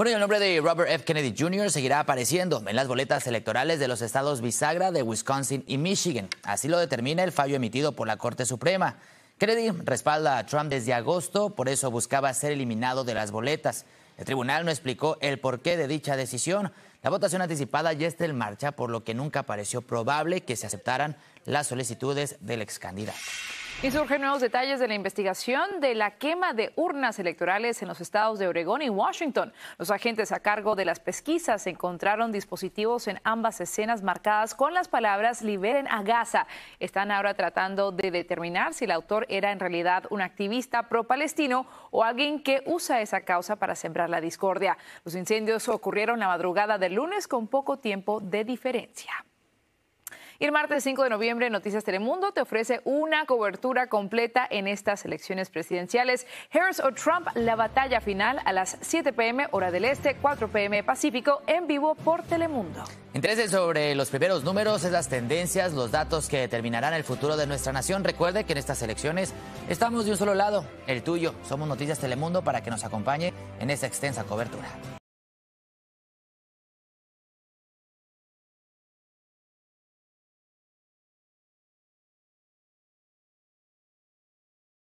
Bueno, y el nombre de Robert F. Kennedy Jr. seguirá apareciendo en las boletas electorales de los estados bisagra de Wisconsin y Michigan. Así lo determina el fallo emitido por la Corte Suprema. Kennedy respalda a Trump desde agosto, por eso buscaba ser eliminado de las boletas. El tribunal no explicó el porqué de dicha decisión. La votación anticipada ya está en marcha, por lo que nunca pareció probable que se aceptaran las solicitudes del ex candidato. Y surgen nuevos detalles de la investigación de la quema de urnas electorales en los estados de Oregón y Washington. Los agentes a cargo de las pesquisas encontraron dispositivos en ambas escenas marcadas con las palabras liberen a Gaza. Están ahora tratando de determinar si el autor era en realidad un activista pro-palestino o alguien que usa esa causa para sembrar la discordia. Los incendios ocurrieron la madrugada del lunes con poco tiempo de diferencia. Y el martes 5 de noviembre, Noticias Telemundo te ofrece una cobertura completa en estas elecciones presidenciales. Harris o Trump, la batalla final a las 7 p.m. hora del este, 4 p.m. Pacífico, en vivo por Telemundo. Intereses sobre los primeros números, esas tendencias, los datos que determinarán el futuro de nuestra nación. Recuerde que en estas elecciones estamos de un solo lado, el tuyo. Somos Noticias Telemundo para que nos acompañe en esta extensa cobertura.